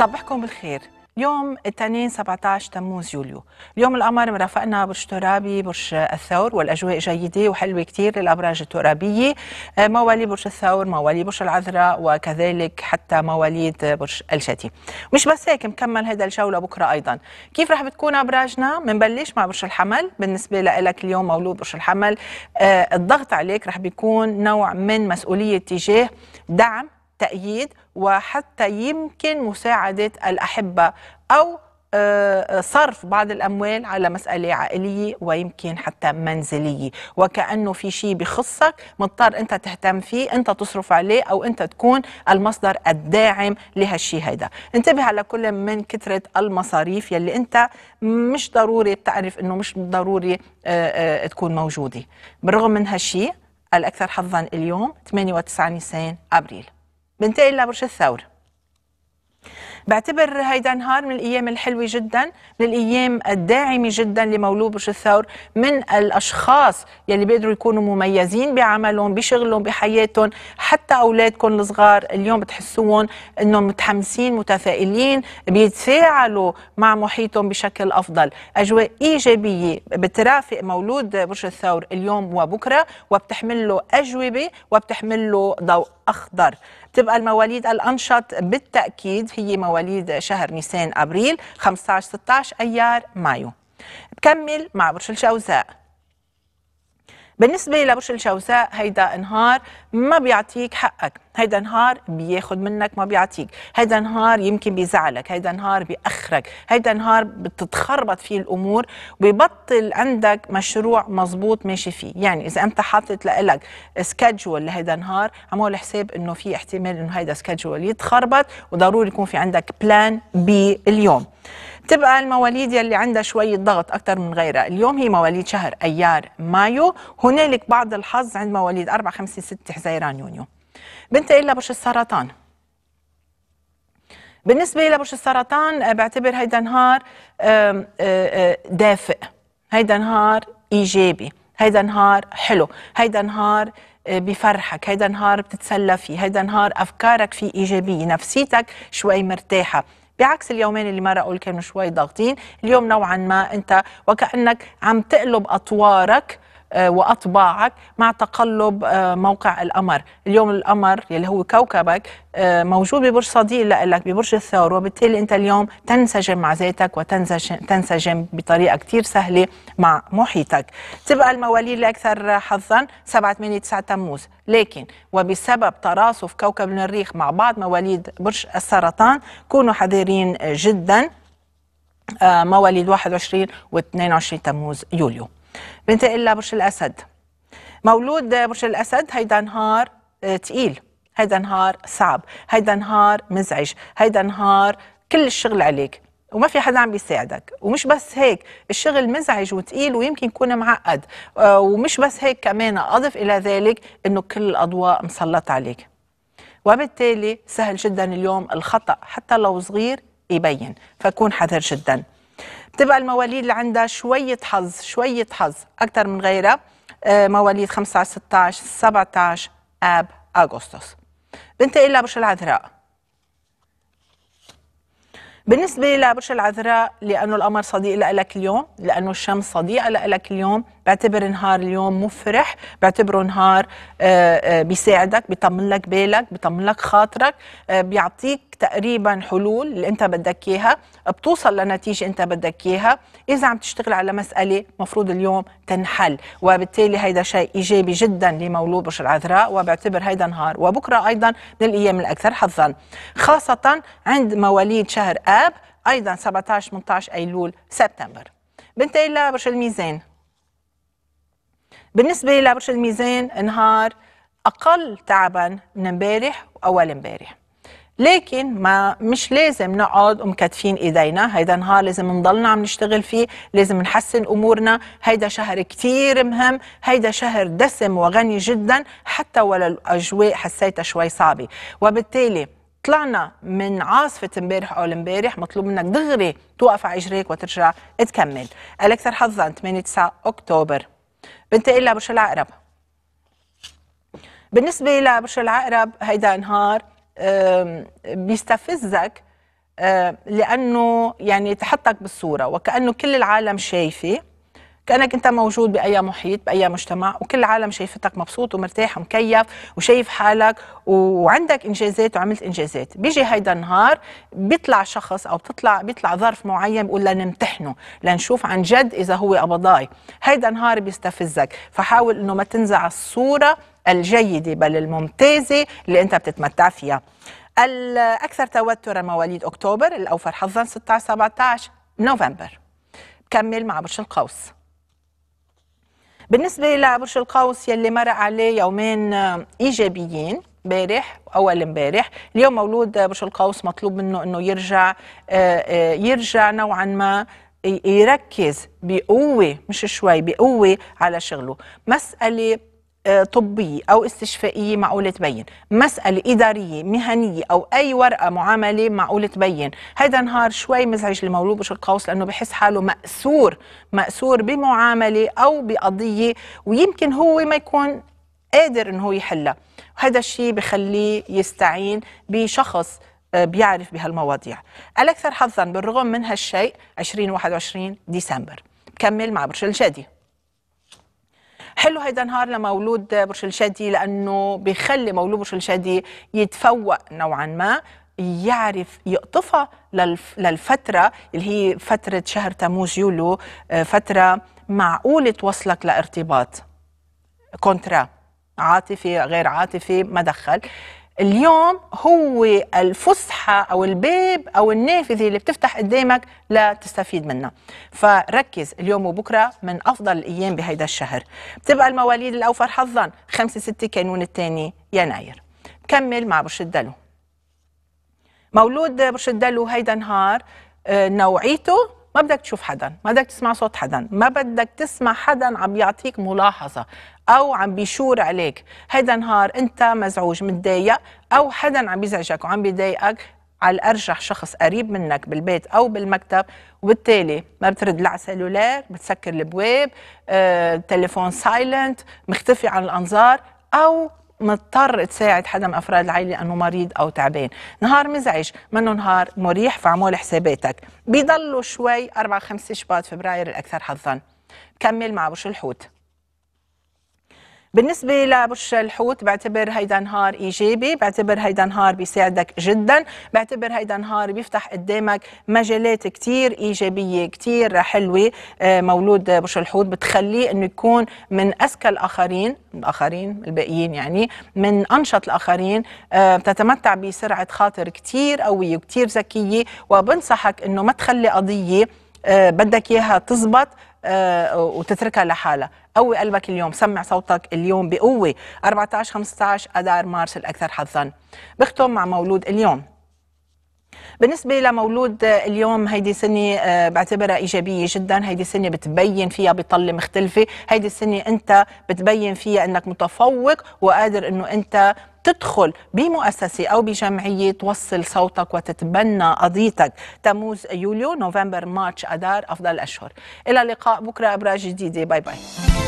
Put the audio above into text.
صبحكم بالخير يوم الاثنين 17 تموز يوليو اليوم القمر مرافقنا برج ترابي برج الثور والاجواء جيده وحلوه كثير للابراج الترابيه آه، موالي برج الثور موالي برج العذراء وكذلك حتى مواليد برج الجدي مش بس هيك مكمل هذا الجوله بكره ايضا كيف رح بتكون ابراجنا بنبلش مع برج الحمل بالنسبه لك اليوم مولود برج الحمل آه، الضغط عليك رح بيكون نوع من مسؤوليه تجاه دعم تأييد وحتى يمكن مساعدة الأحبة أو آه، آه، صرف بعض الأموال على مسألة عائلية ويمكن حتى منزلية وكأنه في شيء بخصك مضطر أنت تهتم فيه أنت تصرف عليه أو أنت تكون المصدر الداعم لهالشيء هيدا انتبه على كل من كثرة المصاريف يلي أنت مش ضروري بتعرف أنه مش ضروري آه، تكون موجودة بالرغم من هالشيء الأكثر حظا اليوم 8 و9 نيسان أبريل Bentail la Burj Al بعتبر هيدا نهار من الايام الحلوه جدا من الايام الداعمه جدا لمولود بش الثور من الاشخاص يلي بيقدروا يكونوا مميزين بعملهم بشغلهم بحياتهم حتى اولادكم الصغار اليوم بتحسوهم انهم متحمسين متفائلين بيتفاعلوا مع محيطهم بشكل افضل اجواء ايجابيه بترافق مولود برج الثور اليوم وبكره وبتحمل له اجوبه وبتحمل له ضوء اخضر بتبقى المواليد الانشط بالتاكيد هي مواليد مواليد شهر نيسان أبريل 15 16 أيار مايو بكمل مع برج الجوزاء بالنسبة لبرج الجوزاء هيدا نهار ما بيعطيك حقك هيدا نهار بياخد منك ما بيعطيك هيدا نهار يمكن بيزعلك هيدا نهار بيأخرك هيدا نهار بتتخربط فيه الأمور وبيبطل عندك مشروع مزبوط ماشي فيه يعني إذا أنت حاطط لك سكجول لهيدا النهار عمول حساب أنه في احتمال أنه هيدا سكجول يتخربط وضروري يكون في عندك بلان بي اليوم تبقى المواليد يلي عندها شوية ضغط أكثر من غيرها اليوم هي مواليد شهر أيار مايو هنالك بعض الحظ عند مواليد 4 5 6 حزيران يونيو بنتقل لبرج السرطان بالنسبة لبرج السرطان آه، بعتبر هيدا نهار آه، آه، دافئ هيدا نهار إيجابي هيدا نهار حلو هيدا نهار بفرحك هيدا نهار بتتسلى فيه هيدا نهار أفكارك فيه إيجابية نفسيتك شوي مرتاحة بعكس اليومين اللي مرقوا اللي كانوا شوي ضاغطين اليوم نوعا ما انت وكانك عم تقلب اطوارك آه، واطباعك مع تقلب آه، موقع القمر، اليوم القمر يلي هو كوكبك آه، موجود ببرج صديق لك ببرج الثور وبالتالي انت اليوم تنسجم مع ذاتك وتنسجم بطريقه كثير سهله مع محيطك. تبقى المواليد الاكثر حظا 7 8 9 تموز، لكن وبسبب تراصف كوكب المريخ مع بعض مواليد برج السرطان كونوا حذرين جدا مواليد 21 و 22 تموز يوليو بنتقل لبرج الأسد مولود برج الأسد هيدا نهار آه، تقيل هيدا نهار صعب هيدا نهار مزعج هيدا نهار كل الشغل عليك وما في حدا عم بيساعدك ومش بس هيك الشغل مزعج وتقيل ويمكن يكون معقد آه، ومش بس هيك كمان أضف إلى ذلك أنه كل الأضواء مسلط عليك وبالتالي سهل جدا اليوم الخطأ حتى لو صغير يبين فكون حذر جداً بتبقى المواليد اللي عندها شويه حظ شويه حظ اكثر من غيرها آه، مواليد 15 16 17 اب اغسطس بنتقل لبرج العذراء بالنسبة لبرج العذراء لأنه القمر صديق لك اليوم لأنه الشمس صديقة لك اليوم بعتبر نهار اليوم مفرح بعتبره نهار آه، آه، بيساعدك بيطمن لك بالك بيطمن لك خاطرك آه، بيعطيك تقريبا حلول اللي انت بدك اياها بتوصل لنتيجه انت بدك اياها اذا عم تشتغل على مساله مفروض اليوم تنحل وبالتالي هيدا شيء ايجابي جدا لمولود بشر العذراء وبعتبر هيدا نهار وبكره ايضا من الايام الاكثر حظا خاصه عند مواليد شهر اب ايضا 17 18 ايلول سبتمبر بنتقل لبرج الميزان بالنسبة لبرج الميزان نهار أقل تعبا من امبارح وأول امبارح لكن ما مش لازم نقعد ومكتفين ايدينا هيدا نهار لازم نضلنا عم نشتغل فيه لازم نحسن امورنا هيدا شهر كتير مهم هيدا شهر دسم وغني جدا حتى ولو الاجواء حسيتها شوي صعبه وبالتالي طلعنا من عاصفة امبارح أو امبارح مطلوب منك دغري توقف على إجريك وترجع تكمل الأكثر حظا 8 9 أكتوبر بنتقل لبرج العقرب بالنسبة لبرج العقرب هيدا نهار بيستفزك لأنه يعني تحطك بالصورة وكأنه كل العالم شايفة كانك انت موجود باي محيط باي مجتمع وكل العالم شايفتك مبسوط ومرتاح ومكيف وشايف حالك وعندك انجازات وعملت انجازات بيجي هيدا النهار بيطلع شخص او بتطلع بيطلع ظرف معين بيقول لنمتحنه لنشوف عن جد اذا هو قبضاي هيدا النهار بيستفزك فحاول انه ما تنزع الصوره الجيده بل الممتازه اللي انت بتتمتع فيها الاكثر توترا مواليد اكتوبر الاوفر حظا 16 17 نوفمبر كمل مع برج القوس بالنسبه لبرج القوس يلي مر عليه يومين آه، ايجابيين امبارح اول امبارح اليوم مولود آه، برج القوس مطلوب منه انه يرجع آه، يرجع نوعا ما يركز بقوه مش شوي بقوه على شغله مساله آه، طبية او استشفائية معقول تبين مساله اداريه مهنيه او اي ورقه معامله معقول تبين هذا نهار شوي مزعج لمولود بشر قوس لانه بحس حاله ماسور ماسور بمعامله او بقضيه ويمكن هو ما يكون قادر انه هو يحلها وهذا الشيء بخليه يستعين بشخص آه، بيعرف بهالمواضيع الاكثر حظا بالرغم من هالشيء 2021 ديسمبر كمل مع برج الجدي حلو هيدا نهار لمولود برج الشادي لانه بخلي مولود برج الشادي يتفوق نوعا ما يعرف يقطفها للفترة اللي هي فترة شهر تموز يوليو آه، فترة معقولة توصلك لارتباط كونترا عاطفي غير عاطفي ما دخل اليوم هو الفسحة أو الباب أو النافذة اللي بتفتح قدامك لتستفيد منها فركز اليوم وبكرة من أفضل الأيام بهيدا الشهر بتبقى المواليد الأوفر حظا 5 6 كانون الثاني يناير كمل مع برش الدلو مولود برش الدلو هيدا نهار آه، نوعيته ما بدك تشوف حدا ما بدك تسمع صوت حدا ما بدك تسمع حدا عم يعطيك ملاحظة أو عم بيشور عليك هيدا نهار أنت مزعوج متضايق أو حدا عم بيزعجك وعم بيضايقك على الارجح شخص قريب منك بالبيت او بالمكتب وبالتالي ما بترد لا على السلولار بتسكر الابواب آه، تليفون سايلنت مختفي عن الانظار او مضطر تساعد حدا من افراد العائله لانه مريض او تعبان نهار مزعج منه نهار مريح فاعمل حساباتك بيضلوا شوي 4 5 شباط فبراير الاكثر حظا كمل مع برج الحوت بالنسبة لبش الحوت بعتبر هيدا نهار إيجابي بعتبر هيدا نهار بيساعدك جدا بعتبر هيدا نهار بيفتح قدامك مجالات كتير إيجابية كتير حلوة آه، مولود بش الحوت بتخليه أنه يكون من أذكى الآخرين الآخرين الباقيين يعني من أنشط الآخرين آه، بتتمتع بسرعة خاطر كتير قوية وكتير ذكية وبنصحك أنه ما تخلي قضية آه، بدك إياها تزبط وتتركها لحالها قوي قلبك اليوم سمع صوتك اليوم بقوة 14 15 أدار مارس الأكثر حظا بختم مع مولود اليوم بالنسبة لمولود اليوم هيدي سنة آه، بعتبرها إيجابية جدا هيدي سنة بتبين فيها بطلة مختلفة هيدي السنة أنت بتبين فيها أنك متفوق وقادر أنه أنت تدخل بمؤسسة أو بجمعية توصل صوتك وتتبنى قضيتك تموز يوليو نوفمبر مارش أدار أفضل الأشهر إلى اللقاء بكرة أبراج جديدة باي باي